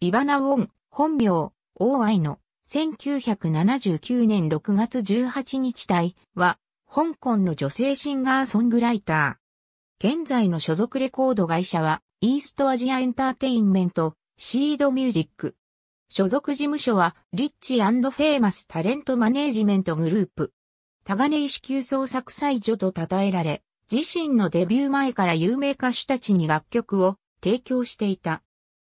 イバナウォン、本名、王愛の、1979年6月18日隊は、香港の女性シンガーソングライター。現在の所属レコード会社は、イーストアジアエンターテインメント、シードミュージック。所属事務所は、リッチフェイマスタレントマネージメントグループ。鋼石級創作祭女と称えられ、自身のデビュー前から有名歌手たちに楽曲を提供していた。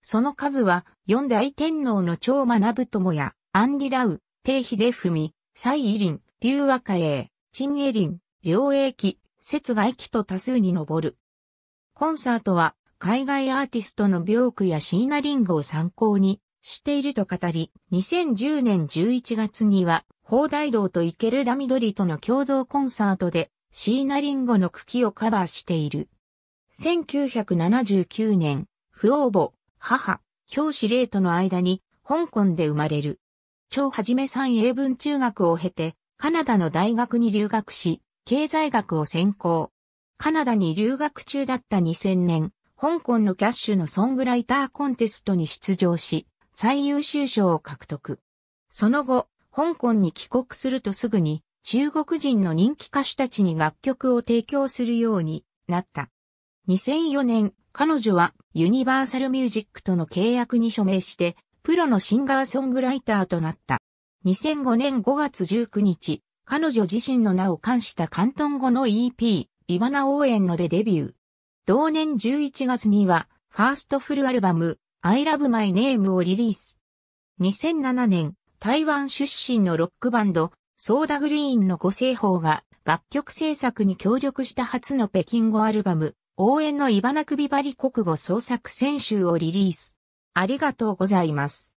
その数は、四大天皇の長学友や、アンリラウ、帝秀文、ウワカエイ、チンエリン、両英機、節外機と多数に上る。コンサートは、海外アーティストの病区やシーナリンゴを参考にしていると語り、2010年11月には、宝大堂とダミドリとの共同コンサートで、シーナリンゴの茎をカバーしている。1979年、不応募、母、教師霊との間に、香港で生まれる。超はじめ三英文中学を経て、カナダの大学に留学し、経済学を専攻。カナダに留学中だった2000年、香港のキャッシュのソングライターコンテストに出場し、最優秀賞を獲得。その後、香港に帰国するとすぐに、中国人の人気歌手たちに楽曲を提供するようになった。2004年、彼女はユニバーサルミュージックとの契約に署名して、プロのシンガーソングライターとなった。2005年5月19日、彼女自身の名を冠した関東語の EP、イバナ応援のでデビュー。同年11月には、ファーストフルアルバム、I Love My Name をリリース。2007年、台湾出身のロックバンド、ソーダグリーンの五星法が楽曲制作に協力した初の北京語アルバム、応援のイバナ首張リ国語創作選集をリリース。ありがとうございます。